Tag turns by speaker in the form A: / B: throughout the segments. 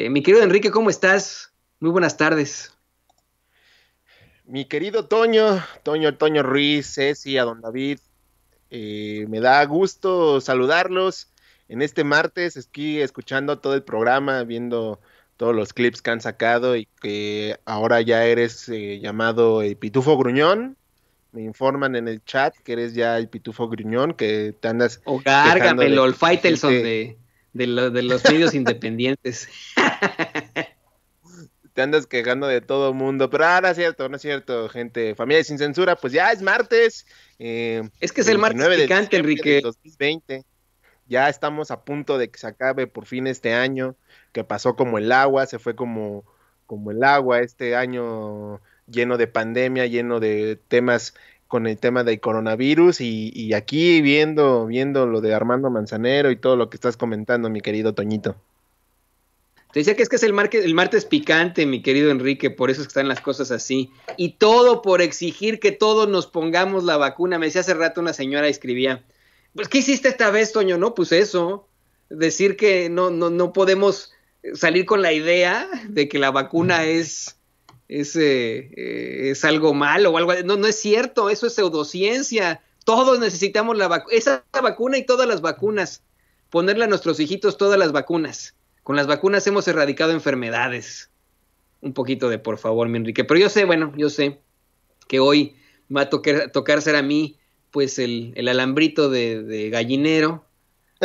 A: Eh, mi querido Enrique, ¿cómo estás? Muy buenas tardes. Mi
B: querido Toño, Toño, Toño Ruiz, Ceci, a don David, eh, me da gusto saludarlos en este martes, Estoy escuchando todo el programa, viendo todos los clips que han sacado y que ahora ya eres eh, llamado el Pitufo Gruñón. Me informan en el chat que eres ya el Pitufo Gruñón, que te andas... Oh, o el Faitelson de los
A: medios independientes.
B: Te andas quejando de todo mundo, pero ahora es cierto, no es cierto, gente. Familia sin censura, pues ya es martes. Eh, es que es el martes picante, Enrique. 2020. Ya estamos a punto de que se acabe por fin este año, que pasó como el agua, se fue como, como el agua este año lleno de pandemia, lleno de temas con el tema del coronavirus y, y, aquí viendo, viendo lo de Armando Manzanero y todo lo que estás comentando, mi querido Toñito.
A: Te decía que es que es el, martes el martes picante, mi querido Enrique, por eso es que están las cosas así. Y todo por exigir que todos nos pongamos la vacuna. Me decía hace rato una señora, escribía, pues ¿qué hiciste esta vez, Toño? No, pues eso, decir que no, no, no podemos salir con la idea de que la vacuna es, es, eh, eh, es algo malo o algo. No, no es cierto, eso es pseudociencia. Todos necesitamos la vacuna, esa vacuna y todas las vacunas. Ponerle a nuestros hijitos todas las vacunas con las vacunas hemos erradicado enfermedades. Un poquito de por favor, mi Enrique. Pero yo sé, bueno, yo sé que hoy va a tocar, ser a mí, pues, el, alambrito de, gallinero.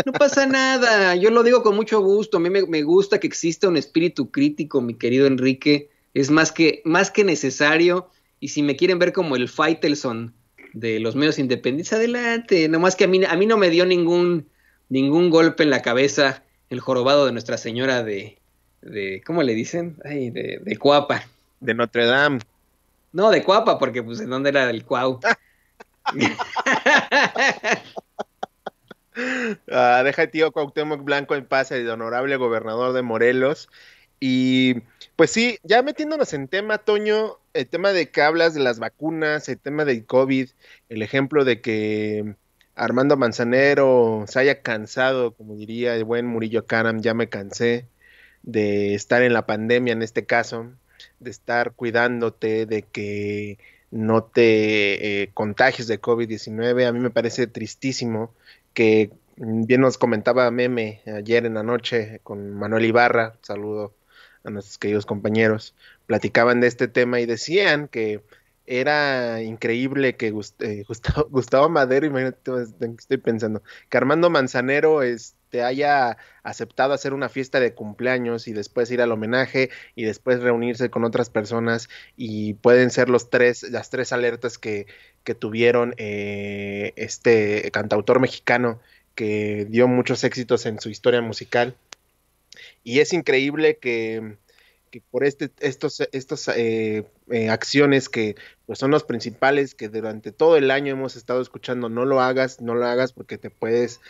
A: No pasa nada, yo lo digo con mucho gusto. A mí me, gusta que exista un espíritu crítico, mi querido Enrique. Es más que, más que necesario. Y si me quieren ver como el Faitelson de los medios independientes, adelante. Nomás que a mí, a mí no me dio ningún, ningún golpe en la cabeza el jorobado de Nuestra Señora de, ¿cómo le dicen? Ay, de, de Cuapa. De Notre Dame. No, de
B: Cuapa, porque pues en dónde era el Cuau. Ah, deja el tío Cuauhtémoc Blanco en paz, el honorable gobernador de Morelos. Y pues sí, ya metiéndonos en tema, Toño, el tema de que hablas de las vacunas, el tema del COVID, el ejemplo de que Armando Manzanero se haya cansado, como diría el buen Murillo Karam, ya me cansé de estar en la pandemia en este caso, de estar cuidándote, de que no te eh, contagies de COVID-19. A mí me parece tristísimo que bien nos comentaba Meme ayer en la noche con Manuel Ibarra, saludo a nuestros queridos compañeros, platicaban de este tema y decían que era increíble que eh, Gustavo, Madero, imagínate, estoy pensando, que Armando Manzanero este, haya aceptado hacer una fiesta de cumpleaños y después ir al homenaje y después reunirse con otras personas y pueden ser los tres, las tres alertas que, tuvieron eh, este cantautor mexicano que dio muchos éxitos en su historia musical. Y es increíble que que por este, estos, estas eh, eh, acciones que pues son las principales que durante todo el año hemos estado escuchando, no lo hagas, no lo hagas porque te puedes,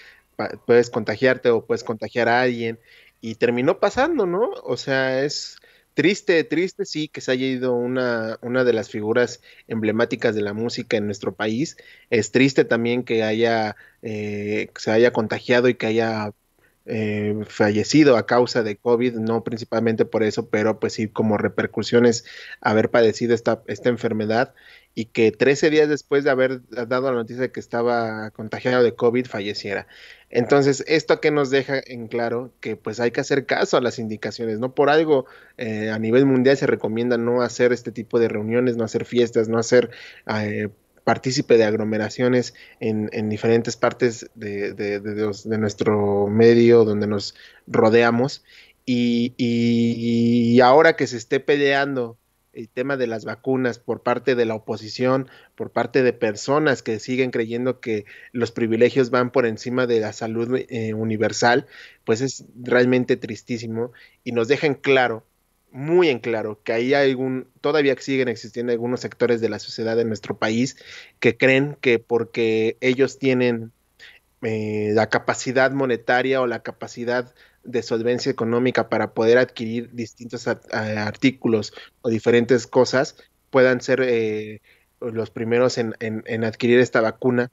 B: puedes contagiarte o puedes contagiar a alguien. Y terminó pasando, ¿no? O sea, es triste, triste, sí, que se haya ido una, una de las figuras emblemáticas de la música en nuestro país. Es triste también que haya, eh, que se haya contagiado y que haya eh, fallecido a causa de COVID, no principalmente por eso, pero pues sí como repercusiones haber padecido esta, esta enfermedad y que 13 días después de haber dado la noticia de que estaba contagiado de COVID falleciera. Entonces, esto que nos deja en claro que pues hay que hacer caso a las indicaciones, ¿no? Por algo eh, a nivel mundial se recomienda no hacer este tipo de reuniones, no hacer fiestas, no hacer eh, partícipe de aglomeraciones en, diferentes partes de, nuestro medio donde nos rodeamos. Y, ahora que se esté peleando el tema de las vacunas por parte de la oposición, por parte de personas que siguen creyendo que los privilegios van por encima de la salud eh, universal, pues es realmente tristísimo y nos dejan claro muy en claro que ahí hay algún, todavía siguen existiendo algunos sectores de la sociedad de nuestro país que creen que porque ellos tienen eh, la capacidad monetaria o la capacidad de solvencia económica para poder adquirir distintos artículos o diferentes cosas, puedan ser eh, los primeros en, en adquirir esta vacuna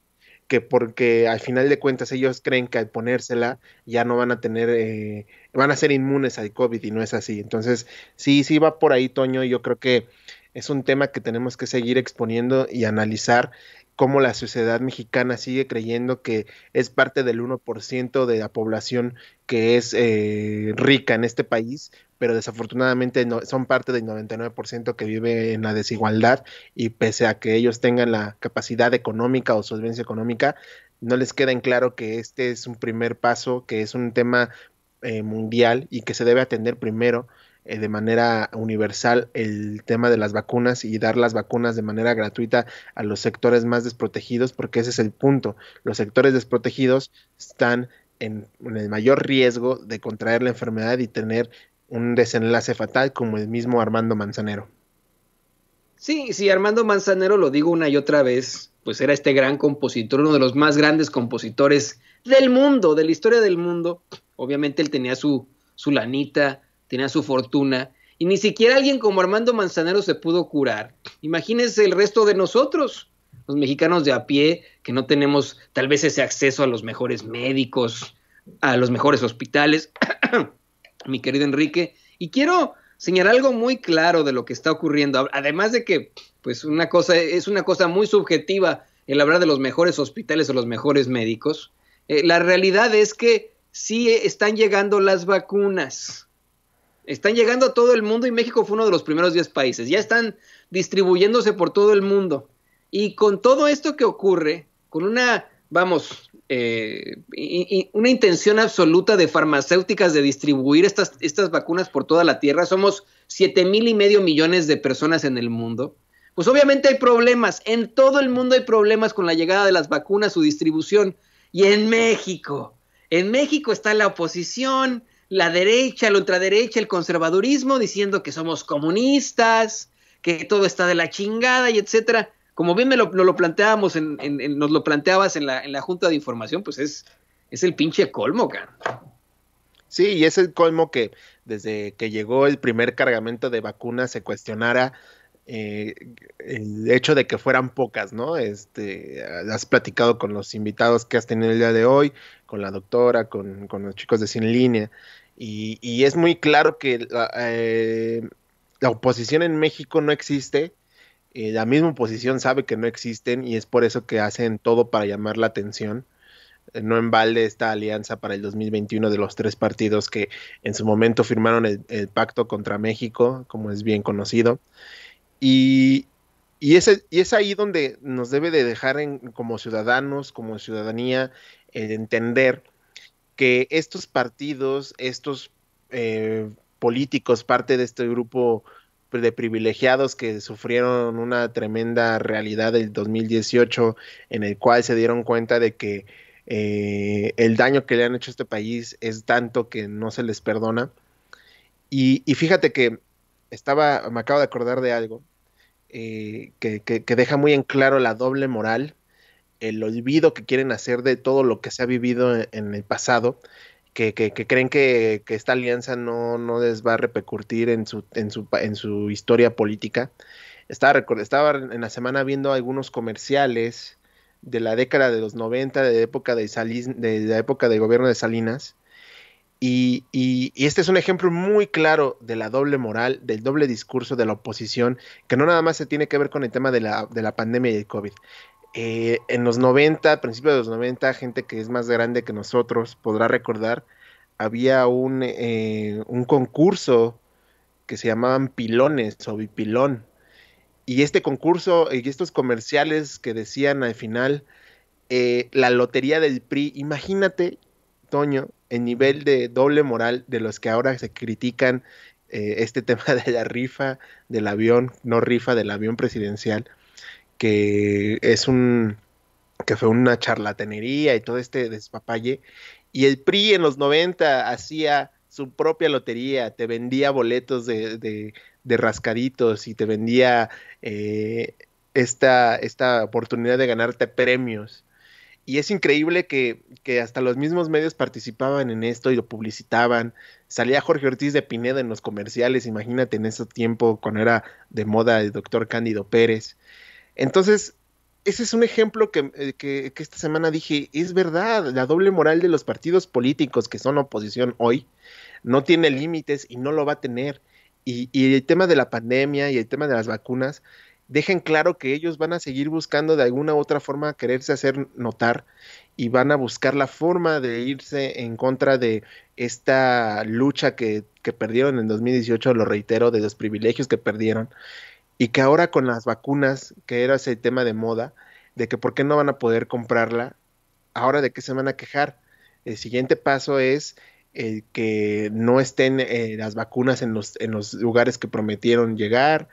B: que porque al final de cuentas ellos creen que al ponérsela ya no van a tener, eh, van a ser inmunes al COVID y no es así. Entonces, sí, sí va por ahí, Toño, yo creo que es un tema que tenemos que seguir exponiendo y analizar cómo la sociedad mexicana sigue creyendo que es parte del 1% de la población que es eh, rica en este país, pero desafortunadamente no, son parte del 99% que vive en la desigualdad y pese a que ellos tengan la capacidad económica o solvencia económica, no les queda en claro que este es un primer paso, que es un tema eh, mundial y que se debe atender primero eh, de manera universal el tema de las vacunas y dar las vacunas de manera gratuita a los sectores más desprotegidos, porque ese es el punto. Los sectores desprotegidos están en, en el mayor riesgo de contraer la enfermedad y tener un desenlace fatal como el mismo Armando Manzanero.
A: Sí, sí, Armando Manzanero, lo digo una y otra vez, pues era este gran compositor, uno de los más grandes compositores del mundo, de la historia del mundo. Obviamente él tenía su, su lanita, tenía su fortuna, y ni siquiera alguien como Armando Manzanero se pudo curar. Imagínense el resto de nosotros, los mexicanos de a pie, que no tenemos tal vez ese acceso a los mejores médicos, a los mejores hospitales, mi querido Enrique. Y quiero señalar algo muy claro de lo que está ocurriendo, además de que pues una cosa es una cosa muy subjetiva el hablar de los mejores hospitales o los mejores médicos. Eh, la realidad es que sí están llegando las vacunas. Están llegando a todo el mundo y México fue uno de los primeros 10 países. Ya están distribuyéndose por todo el mundo. Y con todo esto que ocurre, con una, vamos, eh, una intención absoluta de farmacéuticas de distribuir estas, estas vacunas por toda la Tierra, somos 7 mil y medio millones de personas en el mundo, pues obviamente hay problemas. En todo el mundo hay problemas con la llegada de las vacunas, su distribución. Y en México, en México está la oposición, la derecha, la ultraderecha, el conservadurismo, diciendo que somos comunistas, que todo está de la chingada y etcétera. Como bien me lo, planteábamos, en, en, nos lo planteabas en la, en la Junta de Información, pues es,
B: es el pinche colmo, cara. Sí, y es el colmo que desde que llegó el primer cargamento de vacunas se cuestionara eh, el hecho de que fueran pocas, ¿no? Este, ah, has platicado con los invitados que has tenido el día de hoy, con la doctora, con, los chicos de Sin Línea, y, es muy claro que la, eh, oposición en México no existe, eh, la misma oposición sabe que no existen y es por eso que hacen todo para llamar la atención no en esta alianza para el 2021 de los tres partidos que en su momento firmaron el pacto contra México, como es bien conocido. Y, ese, y es ahí donde nos debe de dejar en, como ciudadanos, como ciudadanía, el entender que estos partidos, estos eh, políticos, parte de este grupo de privilegiados que sufrieron una tremenda realidad del 2018 en el cual se dieron cuenta de que eh, el daño que le han hecho a este país es tanto que no se les perdona. Y, y fíjate que estaba, me acabo de acordar de algo. Eh, que, deja muy en claro la doble moral, el olvido que quieren hacer de todo lo que se ha vivido e, en, el pasado, que, creen que, esta alianza no, les va a repercutir en su, en su, en su historia política. Estaba, estaba en la semana viendo algunos comerciales de la década de los 90, de época de, de la época del gobierno de Salinas, y, este es un ejemplo muy claro de la doble moral, del doble discurso de la oposición, que no nada más se tiene que ver con el tema de la, pandemia de COVID. Eh, en los 90, principios de los 90, gente que es más grande que nosotros podrá recordar, había un, eh, un concurso que se llamaban pilones o bipilón. Y este concurso y estos comerciales que decían al final, eh, la lotería del PRI, imagínate, Toño, el nivel de doble moral de los que ahora se critican eh, este tema de la rifa del avión, no rifa del avión presidencial, que es un que fue una charlatanería y todo este despapalle. Y el PRI en los 90 hacía su propia lotería, te vendía boletos de, de, rascaditos y te vendía eh, esta, esta oportunidad de ganarte premios. Y es increíble que, hasta los mismos medios participaban en esto y lo publicitaban. Salía Jorge Ortiz de Pineda en los comerciales, imagínate en ese tiempo cuando era de moda el doctor Cándido Pérez. Entonces, ese es un ejemplo eh, que, esta semana dije, es verdad, la doble moral de los partidos políticos que son oposición hoy no tiene límites y no lo va a tener. Y, y el tema de la pandemia y el tema de las vacunas dejen claro que ellos van a seguir buscando de alguna u otra forma quererse hacer notar y van a buscar la forma de irse en contra de esta lucha que, perdieron en 2018, lo reitero, de los privilegios que perdieron y que ahora con las vacunas, que era ese tema de moda, de que por qué no van a poder comprarla, ahora de qué se van a quejar. El siguiente paso es que no estén eh, las vacunas en los, en los lugares que prometieron llegar,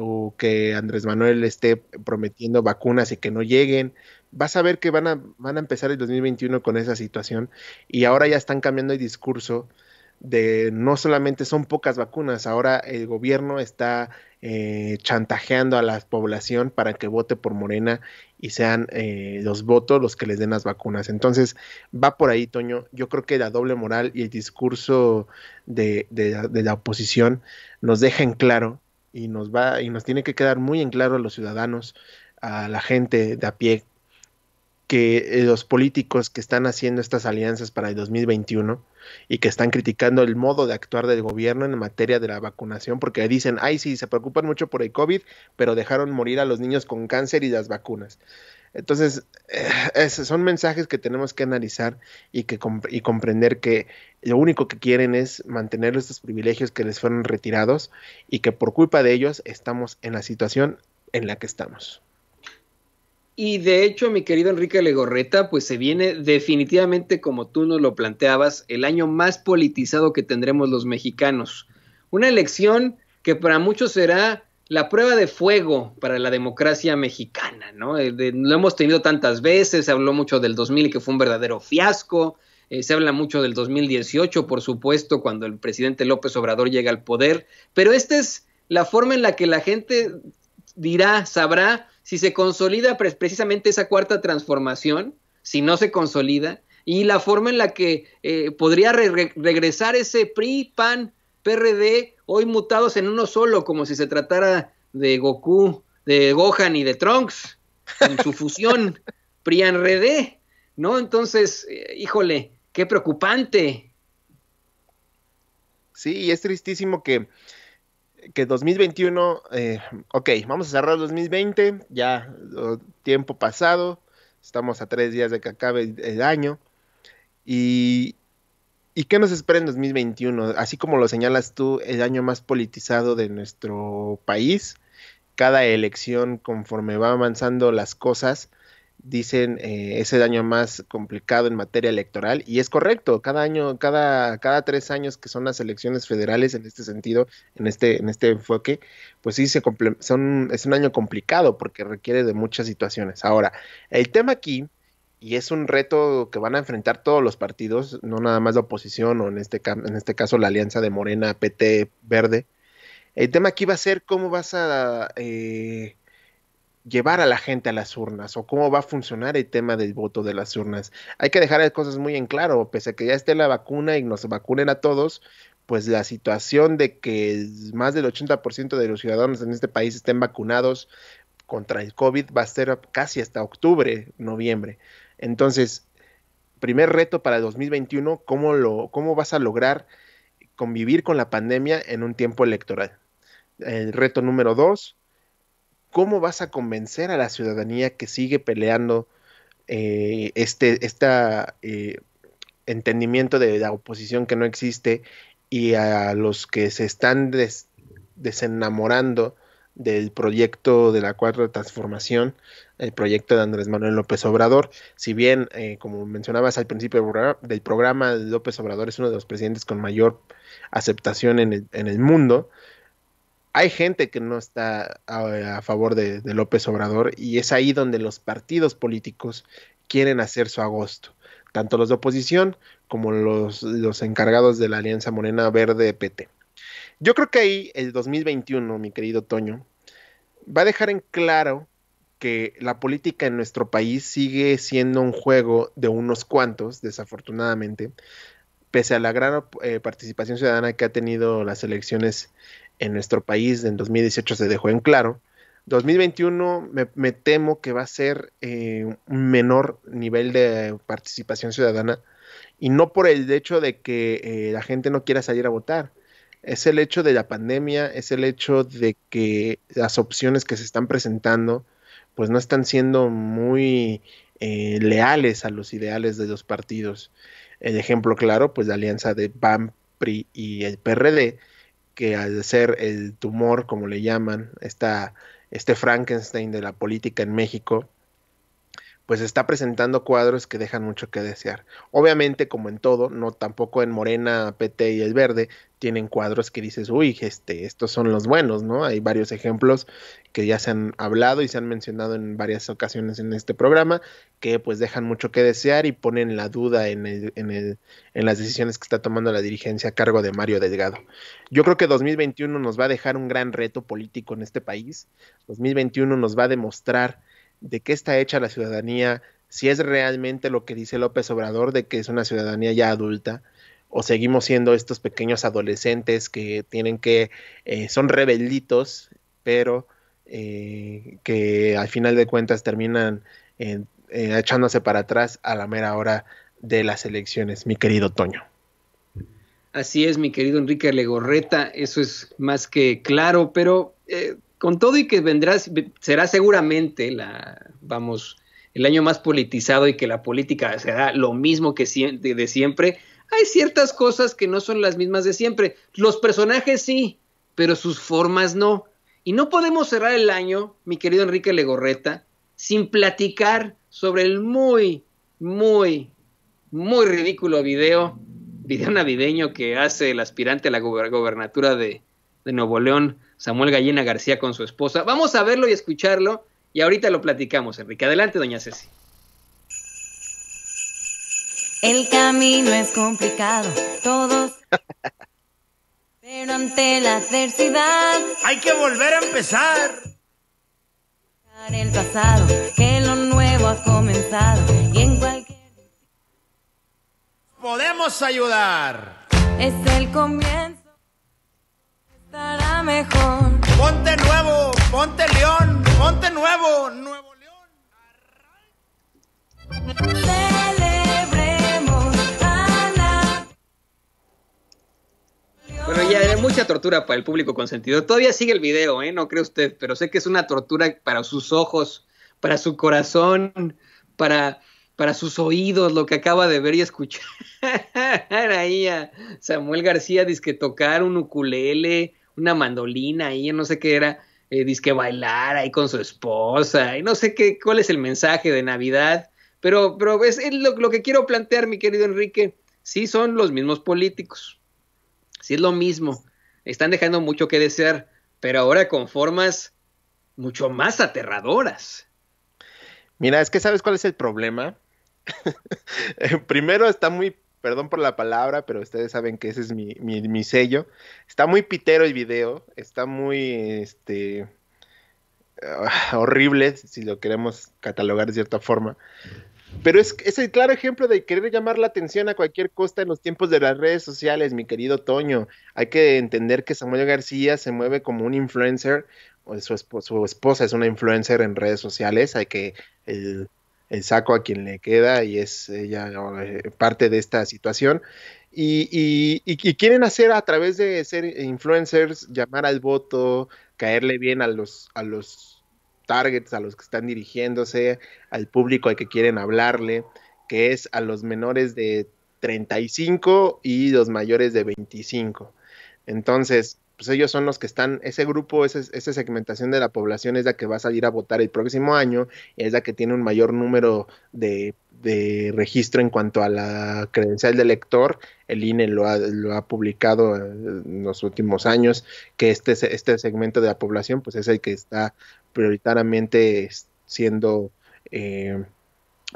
B: o que Andrés Manuel esté prometiendo vacunas y que no lleguen. Vas a ver que van a, van a empezar el 2021 con esa situación y ahora ya están cambiando el discurso de no solamente son pocas vacunas, ahora el gobierno está eh, chantajeando a la población para que vote por Morena y sean eh, los votos los que les den las vacunas. Entonces, va por ahí, Toño. Yo creo que la doble moral y el discurso de, de la oposición nos dejan claro y nos va y nos tiene que quedar muy en claro a los ciudadanos, a la gente de a pie que eh, los políticos que están haciendo estas alianzas para el 2021 y que están criticando el modo de actuar del gobierno en materia de la vacunación, porque dicen, ay, sí, se preocupan mucho por el COVID, pero dejaron morir a los niños con cáncer y las vacunas. Entonces, eh, esos son mensajes que tenemos que analizar y, que comprender que lo único que quieren es mantener estos privilegios que les fueron retirados y que por culpa de ellos estamos en la situación en la que estamos.
A: Y de hecho, mi querido Enrique Legorreta, pues se viene definitivamente, como tú nos lo planteabas, el año más politizado que tendremos los mexicanos. Una elección que para muchos será la prueba de fuego para la democracia mexicana, ¿no? Eh, lo hemos tenido tantas veces, se habló mucho del 2000 que fue un verdadero fiasco, eh, se habla mucho del 2018, por supuesto, cuando el presidente López Obrador llega al poder, pero esta es la forma en la que la gente dirá, sabrá si se consolida precisamente esa cuarta transformación, si no se consolida, y la forma en la que eh, podría regresar ese PRI, PAN, PRD hoy mutados en uno solo, como si se tratara de Goku, de Gohan y de Trunks, en su fusión PRIAN-RD, ¿no? Entonces, eh,
B: híjole, qué preocupante. Sí, y es tristísimo que, que 2021, eh, ok, vamos a cerrar 2020, ya tiempo pasado, estamos a tres días de que acabe el año, y, ¿Y qué nos espera en 2021? Así como lo señalas tú, el año más politizado de nuestro país. Cada elección, conforme va avanzando las cosas, dicen ese eh, es año más complicado en materia electoral. Y es correcto, cada año, cada, cada tres años que son las elecciones federales en este sentido, en este, en este enfoque, pues sí se son, es un año complicado porque requiere de muchas situaciones. Ahora, el tema aquí y es un reto que van a enfrentar todos los partidos, no nada más la oposición o en este, en este caso la alianza de Morena, PT, Verde. El tema aquí va a ser cómo vas a eh, llevar a la gente a las urnas o cómo va a funcionar el tema del voto de las urnas. Hay que dejar las cosas muy en claro, pese a que ya esté la vacuna y nos vacunen a todos, pues la situación de que más del 80% de los ciudadanos en este país estén vacunados contra el COVID va a ser casi hasta octubre, noviembre. Entonces, primer reto para 2021, ¿cómo, cómo vas a lograr convivir con la pandemia en un tiempo electoral? El reto número dos, ¿cómo vas a convencer a la ciudadanía que sigue peleando eh, este esta, eh, entendimiento de la oposición que no existe y a los que se están desenamorando del proyecto de la cuarta transformación el proyecto de Andrés Manuel López Obrador. Si bien, eh, como mencionabas al principio del programa, López Obrador es uno de los presidentes con mayor aceptación en el, mundo, hay gente que no está a, favor de, López Obrador y es ahí donde los partidos políticos quieren hacer su agosto tanto los de oposición como los, los, encargados de la Alianza Morena Verde PT. Yo creo que ahí el 2021, mi querido Toño, va a dejar en claro que la política en nuestro país sigue siendo un juego de unos cuantos, desafortunadamente, pese a la gran eh, participación ciudadana que ha tenido las elecciones en nuestro país, en 2018 se dejó en claro. 2021 me, temo que va a ser eh, un menor nivel de participación ciudadana y no por el hecho de que eh, la gente no quiera salir a votar, es el hecho de la pandemia, es el hecho de que las opciones que se están presentando, pues no están siendo muy eh, leales a los ideales de los partidos. El ejemplo claro, pues la alianza de PAN, PRI y el PRD, que al ser el tumor, como le llaman, esta, este Frankenstein de la política en México, pues está presentando cuadros que dejan mucho que desear. Obviamente, como en todo, no tampoco en Morena, PT y El Verde tienen cuadros que dices, uy, este, estos son los buenos, ¿no? Hay varios ejemplos que ya se han hablado y se han mencionado en varias ocasiones en este programa, que pues dejan mucho que desear y ponen la duda en, en, el, en las decisiones que está tomando la dirigencia a cargo de Mario Delgado. Yo creo que 2021 nos va a dejar un gran reto político en este país. 2021 nos va a demostrar de qué está hecha la ciudadanía, si es realmente lo que dice López Obrador de que es una ciudadanía ya adulta, o seguimos siendo estos pequeños adolescentes que tienen que, eh, son rebelditos, pero eh, que al final de cuentas terminan eh, echándose para atrás a la mera hora de las elecciones, mi querido Toño.
A: Así es, mi querido Enrique Legorreta, eso es más que claro, pero con todo y que vendrá, será seguramente la, vamos, el año más politizado y que la política será lo mismo que de, siempre, hay ciertas cosas que no son las mismas de siempre. Los personajes sí, pero sus formas no. Y no podemos cerrar el año, mi querido Enrique Legorreta, sin platicar sobre el muy, muy, muy ridículo video, video navideño que hace el aspirante a la gobernatura de, de Nuevo León, Samuel Gallina García con su esposa. Vamos a verlo y escucharlo y ahorita lo platicamos, Enrique. Adelante, doña Ceci. El camino es complicado, todos. pero ante la adversidad hay que volver a empezar. El pasado, que lo nuevo ha comenzado y en cualquier
B: podemos ayudar. Es el comienzo. Ponte nuevo, ponte león, ponte nuevo, nuevo león. Celebremos
A: Bueno, ya era mucha tortura para el público consentido. Todavía sigue el video, ¿eh? No cree usted, pero sé que es una tortura para sus ojos, para su corazón, para para sus oídos lo que acaba de ver y escuchar Samuel García dice que tocar un ukulele una mandolina ahí, no sé qué era, eh, dice que bailar ahí con su esposa y no sé qué, cuál es el mensaje de Navidad. Pero, pero es, lo, lo, que quiero plantear, mi querido Enrique. Sí son los mismos políticos, sí es lo mismo. Están dejando mucho que desear, pero ahora con formas mucho más aterradoras.
B: Mira, es que sabes cuál es el problema. Primero está muy perdón por la palabra, pero ustedes saben que ese es mi, sello. Está muy pitero el video, está muy, este, ah, horrible, si lo queremos catalogar de cierta forma. Pero es, el claro ejemplo de querer llamar la atención a cualquier costa en los tiempos de las redes sociales, mi querido Toño. Hay que entender que Samuel García se mueve como un influencer, o su, su esposa es una influencer en redes sociales, hay que el saco a quien le queda y es ella eh, parte de esta situación. Y, quieren hacer a través de ser influencers, llamar al voto, caerle bien a los, a los targets, a los que están dirigiéndose, al público al que quieren hablarle, que es a los menores de 35 y los mayores de 25. Entonces, pues ellos son los que están, ese grupo, esa, esa segmentación de la población es la que va a salir a votar el próximo año, es la que tiene un mayor número de, registro en cuanto a la credencial del elector. El INE lo ha, lo ha, publicado eh, en los últimos años, que este, este segmento de la población pues es el que está prioritariamente siendo eh,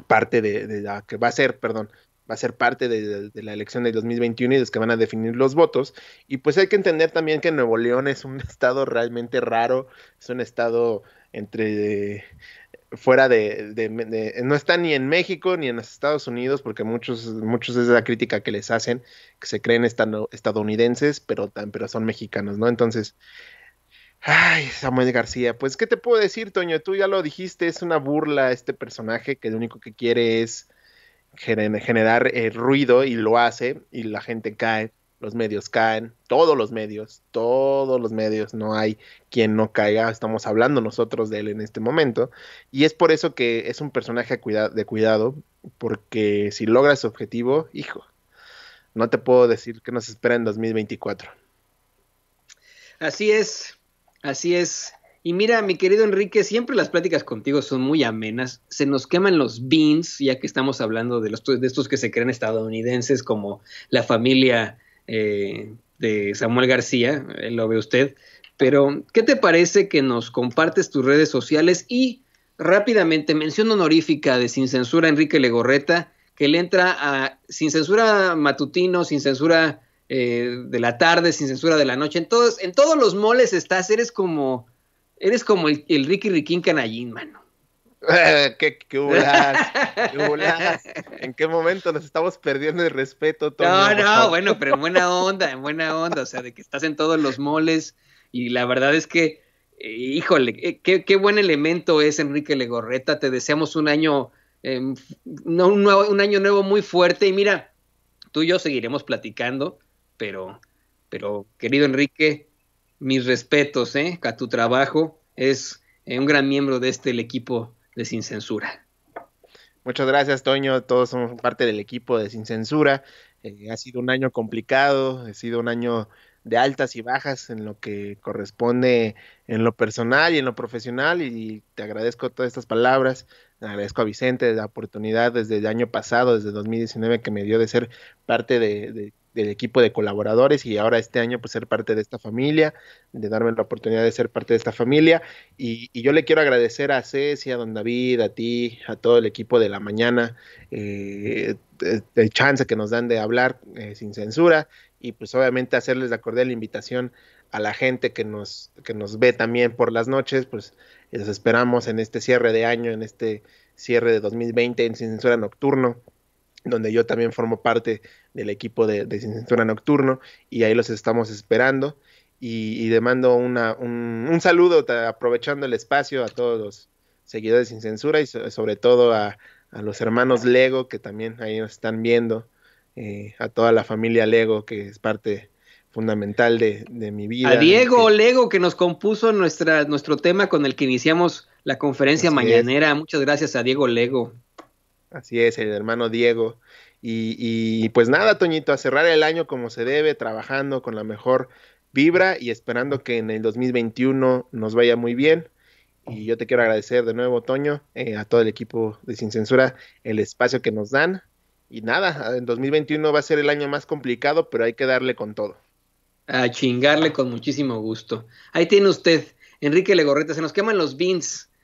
B: parte de la que va a ser, perdón, va a ser parte de, la elección del 2021 y los que van a definir los votos. Y pues hay que entender también que Nuevo León es un estado realmente raro, es un estado entre fuera de, no está ni en México ni en los Estados Unidos porque muchos muchos es la crítica que les hacen que se creen estadounidenses pero pero son mexicanos no entonces ay Samuel García pues qué te puedo decir Toño tú ya lo dijiste es una burla este personaje que lo único que quiere es generar eh, ruido y lo hace y la gente cae, los medios caen, todos los medios, todos los medios, no hay quien no caiga, estamos hablando nosotros de él en este momento y es por eso que es un personaje de cuidado porque si logra su objetivo, hijo, no te puedo decir que nos espera en 2024.
A: Así es, así es. Y mira, mi querido Enrique, siempre las pláticas contigo son muy amenas. Se nos queman los beans, ya que estamos hablando de, los, de estos que se creen estadounidenses, como la familia eh, de Samuel García, eh, lo ve usted. Pero, ¿qué te parece que nos compartes tus redes sociales? Y rápidamente, mención honorífica de Sin Censura Enrique Legorreta, que le entra a Sin Censura Matutino, Sin Censura eh, de la Tarde, Sin Censura de la Noche. En todos, en todos los moles estás, eres como Eres como el, Ricky Riquín Canallín, mano.
B: Eh, ¿Qué, qué, ¿En qué momento nos estamos perdiendo el respeto? todos No, no,
A: bueno, pero en buena onda, en buena onda. O sea, de que estás en todos los moles y la verdad es que, eh, híjole, eh, qué, qué, buen elemento es Enrique Legorreta. Te deseamos un año, em, un, nuevo, un año nuevo muy fuerte y mira, tú y yo seguiremos platicando, pero, pero querido Enrique, mis respetos ¿eh? a tu trabajo. Es eh, un gran miembro de este el equipo
B: de Sin Censura. Muchas gracias, Toño. Todos somos parte del equipo de Sin Censura. Eh, ha sido un año complicado, ha sido un año de altas y bajas en lo que corresponde en lo personal y en lo profesional. Y te agradezco todas estas palabras. agradezco a Vicente la oportunidad desde el año pasado, desde 2019, que me dio de ser parte de del equipo de colaboradores y ahora este año pues ser parte de esta familia, de darme la oportunidad de ser parte de esta familia y, yo le quiero agradecer a Ceci, a don David, a ti, a todo el equipo de la mañana eh, eh, el chance que nos dan de hablar eh, sin censura y pues obviamente hacerles la cordial invitación a la gente que nos, que nos ve también por las noches, pues los esperamos en este cierre de año, en este cierre de 2020 en Sin Censura Nocturno donde yo también formo parte del equipo de, de Sin Nocturno y ahí los estamos esperando. Y, mando un, saludo aprovechando el espacio a todos los seguidores sin censura y sobre todo a, los hermanos Lego que también ahí nos están viendo, eh, a toda la familia Lego que es parte fundamental de, mi vida. A Diego
A: este Lego que nos compuso nuestra, nuestro tema con el que iniciamos la conferencia mañanera.
B: Muchas gracias a Diego Lego. Así es, el hermano Diego. Y, pues nada, Toñito, a cerrar el año como se debe, trabajando con la mejor vibra y esperando que en el 2021 nos vaya muy bien. Y yo te quiero agradecer de nuevo, Toño, eh, a todo el equipo de Sin Censura, el espacio que nos dan. Y nada, en 2021 va a ser el año más complicado, pero hay que darle con todo. A chingarle con
A: muchísimo gusto. Ahí tiene usted, Enrique Legorreta, se nos queman los beans